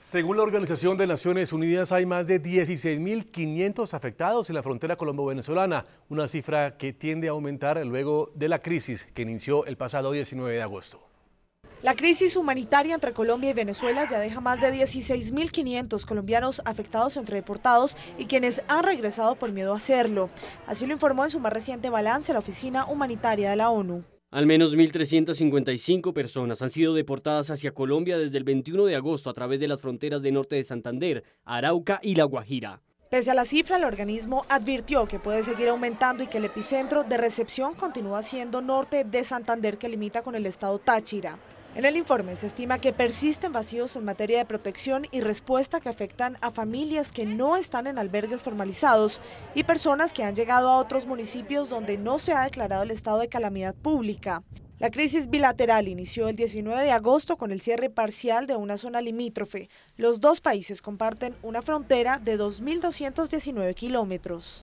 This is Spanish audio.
Según la Organización de Naciones Unidas, hay más de 16.500 afectados en la frontera colombo-venezolana, una cifra que tiende a aumentar luego de la crisis que inició el pasado 19 de agosto. La crisis humanitaria entre Colombia y Venezuela ya deja más de 16.500 colombianos afectados entre deportados y quienes han regresado por miedo a hacerlo. Así lo informó en su más reciente balance la Oficina Humanitaria de la ONU. Al menos 1.355 personas han sido deportadas hacia Colombia desde el 21 de agosto a través de las fronteras de Norte de Santander, Arauca y La Guajira. Pese a la cifra, el organismo advirtió que puede seguir aumentando y que el epicentro de recepción continúa siendo norte de Santander que limita con el estado Táchira. En el informe se estima que persisten vacíos en materia de protección y respuesta que afectan a familias que no están en albergues formalizados y personas que han llegado a otros municipios donde no se ha declarado el estado de calamidad pública. La crisis bilateral inició el 19 de agosto con el cierre parcial de una zona limítrofe. Los dos países comparten una frontera de 2.219 kilómetros.